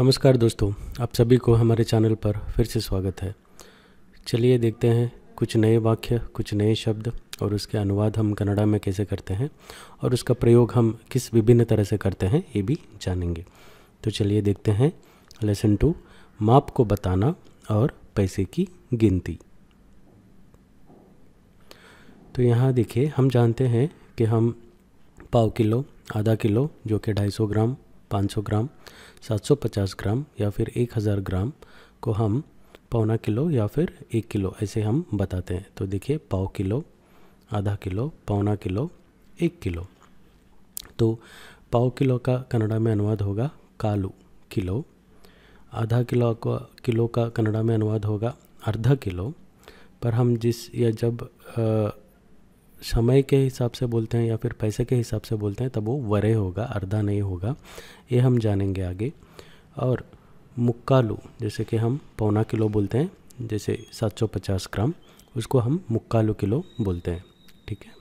नमस्कार दोस्तों आप सभी को हमारे चैनल पर फिर से स्वागत है चलिए देखते हैं कुछ नए वाक्य कुछ नए शब्द और उसके अनुवाद हम कन्नड़ा में कैसे करते हैं और उसका प्रयोग हम किस विभिन्न तरह से करते हैं ये भी जानेंगे तो चलिए देखते हैं लेसन टू माप को बताना और पैसे की गिनती तो यहाँ देखिए हम जानते हैं कि हम पाव किलो आधा किलो जो कि 250 ग्राम 500 ग्राम 750 ग्राम या फिर 1000 ग्राम को हम पौना किलो या फिर एक किलो ऐसे हम बताते हैं तो देखिए पाओ किलो आधा किलो पौना किलो एक किलो तो पाओ किलो का कन्नड़ा में अनुवाद होगा कालू किलो आधा किलो का किलो का कन्नड़ा में अनुवाद होगा अर्धा किलो पर हम जिस या जब समय के हिसाब से बोलते हैं या फिर पैसे के हिसाब से बोलते हैं तब वो वरे होगा अर्धा नहीं होगा ये हम जानेंगे आगे और मुक्कालू जैसे कि हम पौना किलो बोलते हैं जैसे 750 ग्राम उसको हम मुक्कालू किलो बोलते हैं ठीक है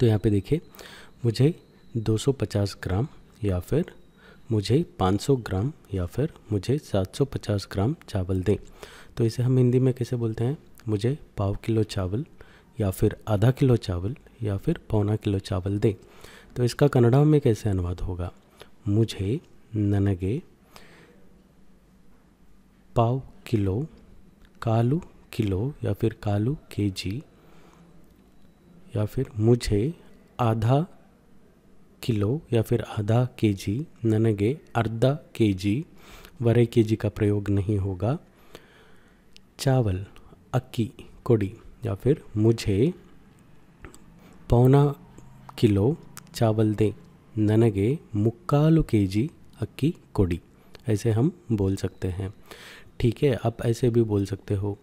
तो यहाँ पे देखिए मुझे 250 ग्राम या फिर मुझे 500 ग्राम या फिर मुझे 750 ग्राम चावल दें तो इसे हम हिंदी में कैसे बोलते हैं मुझे पाव किलो चावल या फिर आधा किलो चावल या फिर पौना किलो चावल दें तो इसका कन्नड़ा में कैसे अनुवाद होगा मुझे ननगे पाव किलो कालू किलो या फिर कालू के जी या फिर मुझे आधा किलो या फिर आधा के जी ननगे अर्धा के जी वरे के जी का प्रयोग नहीं होगा चावल अक्की कोड़ी या फिर मुझे पौना किलो चावल दें ननगे मुक्का के जी अक्की कोड़ी ऐसे हम बोल सकते हैं ठीक है आप ऐसे भी बोल सकते हो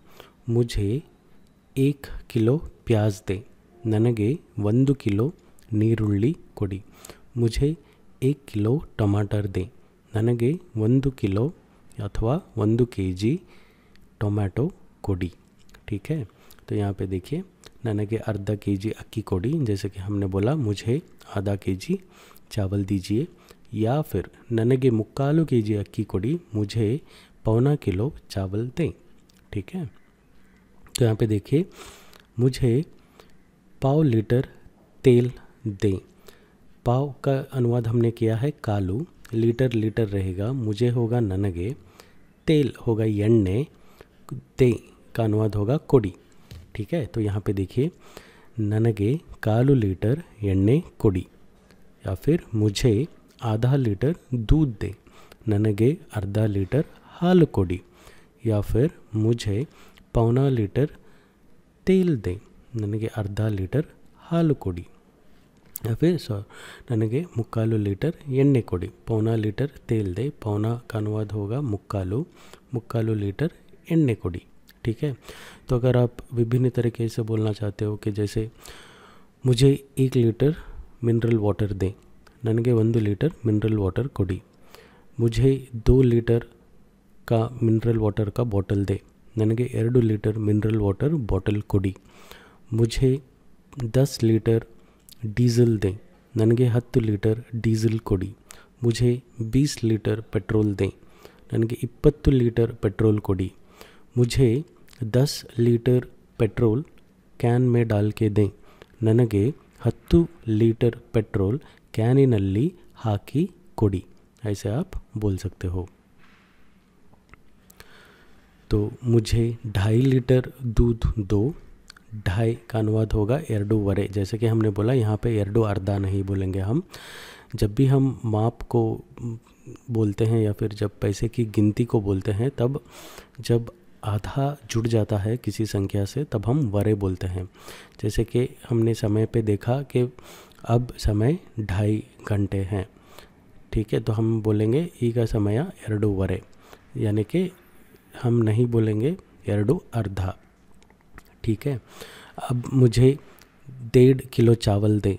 मुझे एक किलो प्याज दे ननगे वंदु किलो नीरुली कोड़ी मुझे एक किलो टमाटर दे ननगे वंदु किलो अथवा वंदु के जी टोमैटो कोडी ठीक है तो यहाँ पे देखिए नाना के अर्धा के जी अक्की कोड़ी जैसे कि हमने बोला मुझे आधा के जी चावल दीजिए या फिर ननगे मुक्कालो के जी अक्की कोड़ी मुझे पौना किलो चावल दें ठीक है तो यहाँ पे देखिए मुझे पाव लीटर तेल दें पाव का अनुवाद हमने किया है कालू लीटर लीटर रहेगा मुझे होगा ननगे तेल होगा ಎಣ್ಣೆ दें का अनुवाद होगा कोड़ी ठीक है तो यहाँ पे देखिए नन के कालु लीटर एणे कोडी या फिर मुझे आधा लीटर दूध दे ननगे अर्धा लीटर हाल कोडी या फिर मुझे पौना लीटर तेल दे के अर्धा लीटर हाल कोडी या फिर सॉ ननगे मुक्कालू लीटर एणे कोडी पौना लीटर तेल दे पौना का अनुवाद होगा मुक्कालू मुक्कालू लीटर एणे कोडी ठीक है तो अगर आप विभिन्न तरीके से बोलना चाहते हो कि जैसे मुझे एक लीटर मिनरल वाटर दें नन के वन लीटर मिनरल वाटर कोडी मुझे दो लीटर का मिनरल वाटर का बॉटल दे के एर लीटर मिनरल वाटर बॉटल कोडी मुझे दस लीटर डीजल दें नन के हत लीटर डीजल कोडी मुझे बीस लीटर पेट्रोल दें नन के इपत् लीटर पेट्रोल कोडी मुझे दस लीटर पेट्रोल ಪೆಟ್ರೋಲ್ में डाल के दें ननगे ಹತ್ತು लीटर पेट्रोल कैनिनली हाकी कोडी ऐसे आप बोल सकते हो तो मुझे ढाई लीटर दूध दो ढाई का अनुवाद होगा एरडो वरे जैसे कि हमने बोला यहाँ पे एरडो अर्धा नहीं बोलेंगे हम जब भी हम माप को बोलते हैं या फिर जब पैसे की गिनती को बोलते हैं तब जब आधा जुड़ जाता है किसी संख्या से तब हम वरे बोलते हैं जैसे कि हमने समय पे देखा कि अब समय ढाई घंटे हैं ठीक है तो हम बोलेंगे ई का समय एरडो वरे यानी कि हम नहीं बोलेंगे एरडो अर्धा ठीक है अब मुझे डेढ़ किलो चावल दे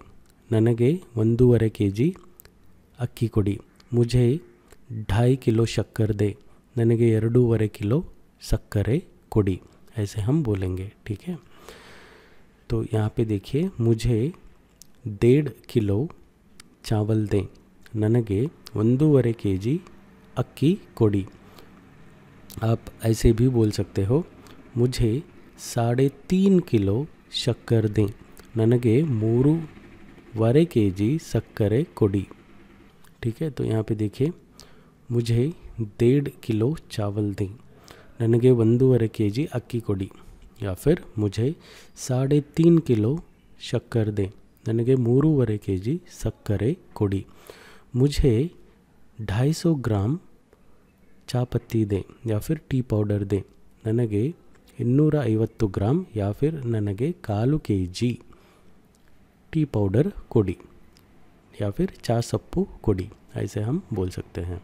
ನನಗೆ ಒಂದೂವರೆ के जी अक्की ಕೊಡಿ मुझे ढाई किलो शक्कर दे ನನಗೆ ಎರಡೂವರೆ किलो सक्करे कोडी ऐसे हम बोलेंगे ठीक है तो यहाँ पे देखिए मुझे डेढ़ ಕಿಲೋ ಚಾವಲ್ದೆ ನನಗೆ ಒಂದೂವರೆ के जी अक्की कोडी आप ऐसे भी बोल सकते हो मुझे साढ़े तीन किलो शक्कर दें मोरू वरे के जी शक्कर कोडी ठीक है तो यहाँ पे देखिए मुझे डेढ़ किलो चावल दें नन के वूवरे के जी अड़ी या फिर मुझे साढ़े तीन किलो शक्कर दे नन के मूरूवरे के जी सकरे को मुझे ढाई सौ ग्राम चापत्ती दे या फिर टी पाउडर दे नन के इनूर ईवत ग्राम या फिर नन के कालू के जी टी पाउडर को या फिर चा सप्पू को ऐसे हम बोल सकते हैं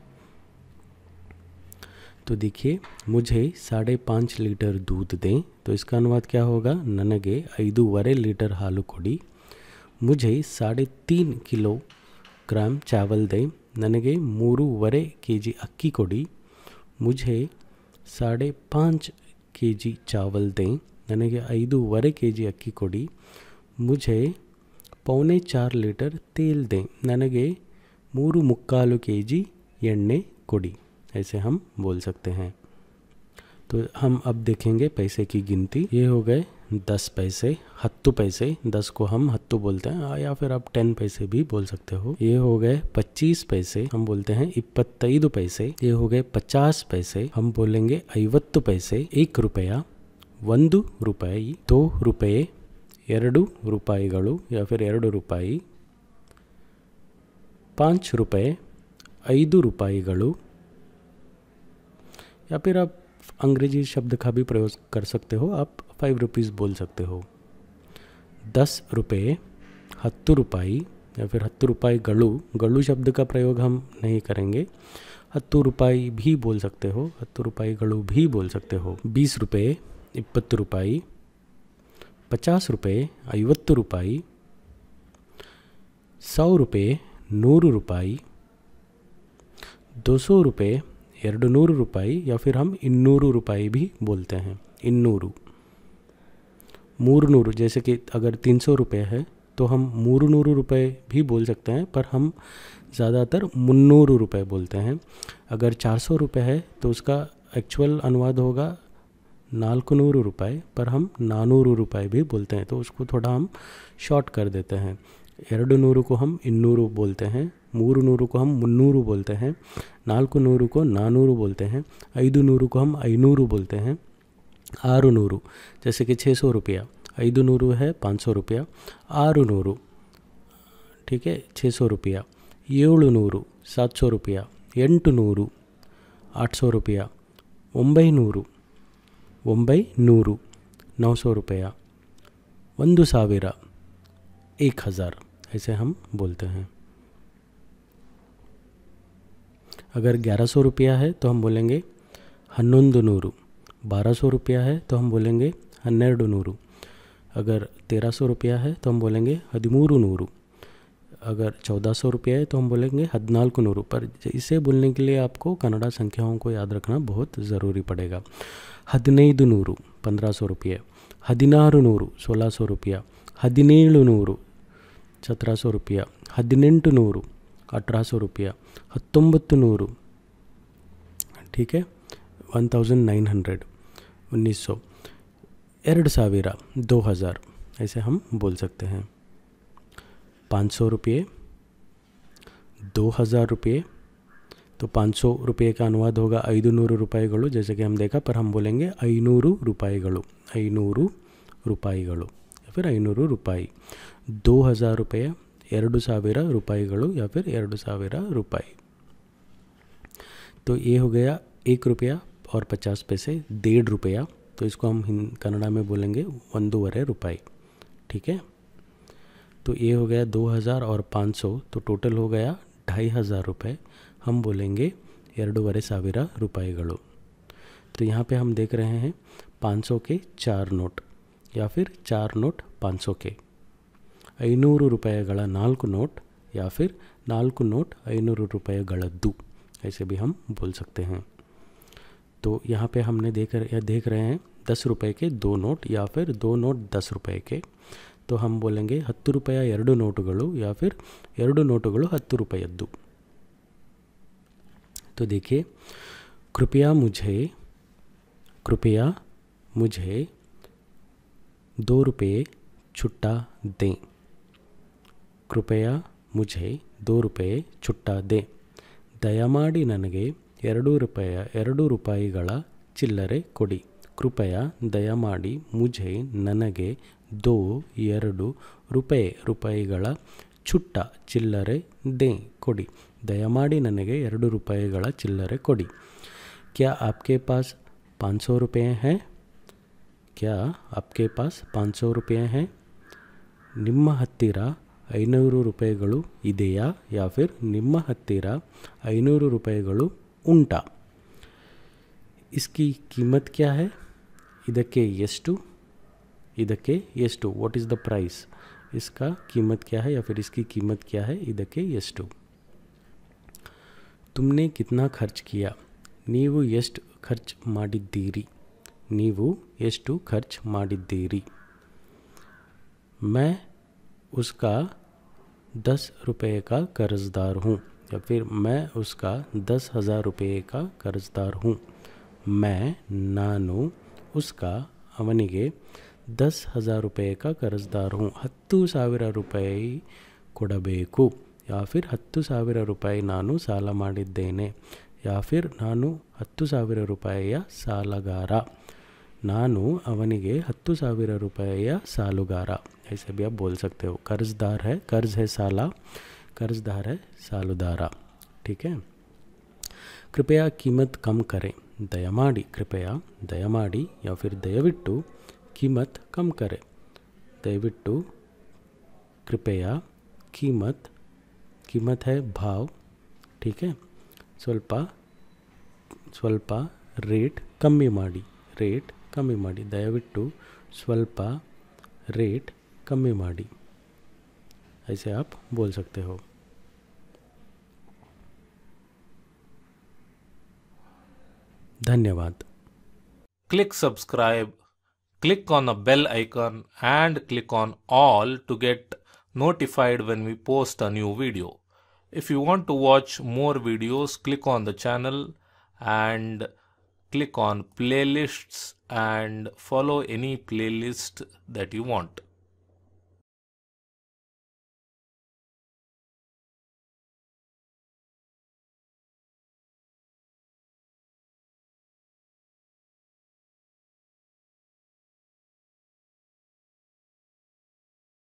तो देखिए मुझे साढ़े पाँच लीटर दूध दें तो इसका अनुवाद क्या होगा ननगे ईदूवरे लीटर आलू कोड़ी मुझे साढ़े तीन किलो ग्राम चावल दें ननगे मूरू वरे के जी अक्की कोड़ी मुझे साढ़े पाँच के जी चावल दें ननगे ईदूवरे के जी अक्की कोड़ी मुझे पौने चार लीटर तेल दें ननगे मूरू मुक्का के जी एणे कोड़ी ऐसे हम बोल सकते हैं तो हम अब देखेंगे पैसे की गिनती ये हो गए दस पैसे हत्तु पैसे दस को हम हत्तु बोलते हैं या फिर आप टेन पैसे भी बोल सकते हो ये हो गए पच्चीस पैसे हम बोलते हैं इपत्तु पैसे ये हो गए पचास पैसे हम बोलेंगे ऐवत्तु पैसे एक रुपया ಒಂದು ರೂಪಾಯಿ ದೋ रुपये ಎರಡು ರೂಪಾಯಿಗಳು या फिर ಎರಡು ರೂಪಾಯಿ ಪಾಂಚ್ रुपये ಐದು ರೂಪಾಯಿಗಳು या फिर आप अंग्रेजी शब्द का भी प्रयोग कर सकते हो आप फाइव रुपीज़ बोल सकते हो दस रुपये हत्तु रुपाई या फिर हत्तु रुपाई गलू गलू शब्द का प्रयोग हम नहीं करेंगे हत्तु रुपाई भी बोल सकते हो हत्तु रुपाई गलू भी बोल सकते हो बीस रुपये इपत्तु रुपाई पचास रुपये ಐವತ್ತು रुपाई सौ रुपये नूर रुपाई दो सौ रुपये ಎರಡು नूर ರೂಪಾಯಿ या फिर हम इन्नूर रुपये भी बोलते हैं मूर मूरनूर जैसे कि अगर तीन सौ रुपये है तो हम मूरनूर रुपये भी बोल सकते हैं पर हम ज़्यादातर मुन्नूर रुपये बोलते हैं अगर चार सौ रुपये है तो उसका एक्चुअल अनुवाद होगा नालकनूर रुपये पर हम नानूर रुपये भी बोलते हैं तो उसको थोड़ा हम शॉर्ट कर देते हैं ಎರಡು ನೂರಕ್ಕೂ ಹಮ್ ಇನ್ನೂರು ಬೋಲ್ತೆ हैं ಮೂರು ನೂರಕ್ಕೂ ಹಮ್ ಮುನ್ನೂರು ಬೋಲ್ತೆ हैं ನಾಲ್ಕು ನೂರಕ್ಕೂ ನಾನೂರು ಬೋಲ್ತೆ हैं ಐದು ನೂರಕ್ಕೂ ಹಮ್ ಐನೂರು ಬೋಲ್ತೆ हैं ಆರು ನೂರು जैसे कि छः सौ रुपया ಐದು ನೂರು है पाँच सौ रुपया ಆರು ನೂರು ठीक है छः सौ रुपया ಏಳು ನೂರು ಸಾತ್ ಸೌ ರೂಪಾಯಿ ಎಂಟು ನೂರು ಆಟ್ ಸೌ ರೂಪಾಯಿ ಒಂಬೈನೂರು ಒಂಬೈನೂರು ನೌ ಸೌ ರೂಪಾಯಿ ಒಂದು ಸಾವಿರ ಏಕ್ ಹಜಾರ್ ऐसे हम बोलते हैं अगर ग्यारह सौ रुपया है तो हम बोलेंगे हनुंद नूरू बारह सौ रुपया है तो हम बोलेंगे हन्नेरडु नूरू अगर तेरह सौ रुपया है तो हम बोलेंगे हदिमूरू नूरू अगर चौदह सौ रुपया है तो हम बोलेंगे हदनाल्कु नूरू पर इसे बोलने के लिए आपको कन्नड़ा संख्याओं को याद रखना बहुत ज़रूरी पड़ेगा हदिनैदु नूरू पंद्रह सौ रुपये हदिनारु नूरू सोलह सौ रुपया ಹದಿನೇಳು नूरू ಸತರಾ सौ रुपया हद् नूर अठारह सौ रुपया हतोम्बत नूर ठीक है वन थाउजेंड नाइन हंड्रेड उन्नीस सौ एर सवि दो हज़ार ऐसे हम बोल सकते हैं पाँच सौ रुपये दो हज़ार रुपये तो पाँच सौ रुपये का अनुवाद होगा नूर रुपये जैसे कि हम देखा पर हम बोलेंगे ईनूर रुपये ईनूर रुपये फिर ईनूर रूपाय दो हज़ार ರೂಪಾಯಿ एर सवि रूपाय या फिर एर सवि रूपाय तो ये हो गया एक रुपया और पचास पैसे डेढ़ रुपया तो इसको हम कन्नड़ा में बोलेंगे वन दो वरे रुपाई ठीक है तो ये हो गया दो हज़ार और पाँच सौ तो टोटल हो गया ढाई हज़ार रुपये हम बोलेंगे ಎರಡು ವರೆ ಸಾವಿರ ರೂಪಾಯಿಗಳು तो यहाँ पे हम देख रहे हैं सौ के चार नोट या फिर चार नोट सौ के ईनूर रुपये नाकु नोट या फिर नाकु नोट ईनूर रुपये ऐसे भी हम बोल सकते हैं तो यहाँ पे हमने देख रहे देख रहे हैं दस रुपये के दो नोट या फिर दो नोट दस रुपये के तो हम बोलेंगे हत रुपये एर ನೋಟುಗಳು या फिर एर ನೋಟುಗಳು हत रुपयू तो देखिए कृपया मुझे कृपया मुझे दो रुपये छुट्टा दें ಕೃಪಯಾ ಮುಜೆ ದೋ ರೂಪಾಯೇ ಚುಟ್ಟಾ ದೇ ದಯಮಾಡಿ ನನಗೆ ಎರಡು ರೂಪಾಯ ಎರಡು ರೂಪಾಯಿಗಳ ಚಿಲ್ಲರೆ ಕೊಡಿ ಕೃಪಯಾ ದಯಮಾಡಿ ಮುಜೆ ನನಗೆ ದೋ ಎರಡು ರೂಪಾಯಿ ರೂಪಾಯಿಗಳ ಚುಟ್ಟ ಚಿಲ್ಲರೆ ದೇ ಕೊಡಿ ದಯಮಾಡಿ ನನಗೆ ಎರಡು ರೂಪಾಯಿಗಳ ಚಿಲ್ಲರೆ ಕೊಡಿ ಕ್ಯಾ ಆಪ್ಕೆ ಪಾಸ್ ಪಾಂಚ್ ಸೌ ರೂಪಾಯಿ ಹೇ क्या आपके पास पाँच सौ रुपये हैं निम्म ईनूर रुपये या फिर निम्म ईनूर रुपये उंटा इसकी कीमत क्या है इदे इदे वॉट इज़ द प्राइस इसका कीमत क्या है या फिर इसकी कीमत क्या है इदे तुमने कितना खर्च किया नहीं खर्च मीरी ನೀವು ಎಷ್ಟು ಖರ್ಚು ಮಾಡಿದ್ದೀರಿ ಮೈ ಉಸ್ಕ ದಸ್ रुपये ಕಾ ಕರ್ಜ್ದಾರ್ ಹೂ ಫಿರ್ फिर मैं ದಸ್ दस हज़ार रुपये का कर्जदार ನಾನು ಉಸ್ಕ ಅವನಿಗೆ ದಸ್ ಹಜಾರ್ ರೂಪಾಯಿ ಕಾ ಕರ್ಜ್ದಾರ್ ಹೂ ಹತ್ತು ಸಾವಿರ ರೂಪಾಯಿ ಕೊಡಬೇಕು ಯಾ ಫಿರ್ ಹತ್ತು ಸಾವಿರ ರೂಪಾಯಿ ನಾನು ಸಾಲ ಮಾಡಿದ್ದೇನೆ ಯಾ ಫಿರ್ ನಾನು ಹತ್ತು ಸಾವಿರ ರೂಪಾಯಿಯ ಸಾಲಗಾರ नानून हत सवि ಸಾವಿರ ರೂಪಾಯಿಯ ऐसे भी आप बोल सकते हो कर्जदार है कर्ज है साला कर्जदार है सालुदारा ठीक है कृपया कीमत कम करें दयमाड़ी कृपया दयमाड़ी या फिर दयविटू कीमत कम करें दयविटू कृपया कीमत कीमत है भाव ठीक है स्वल्प स्वल्प रेट कमी माड़ी रेट कमी दयवू स्वल्प रेट कमी ऐसे आप बोल सकते हो धन्यवाद click subscribe click on a bell icon and click on all to get notified when we post a new video if you want to watch more videos click on the channel and click on playlists and follow any playlist that you want.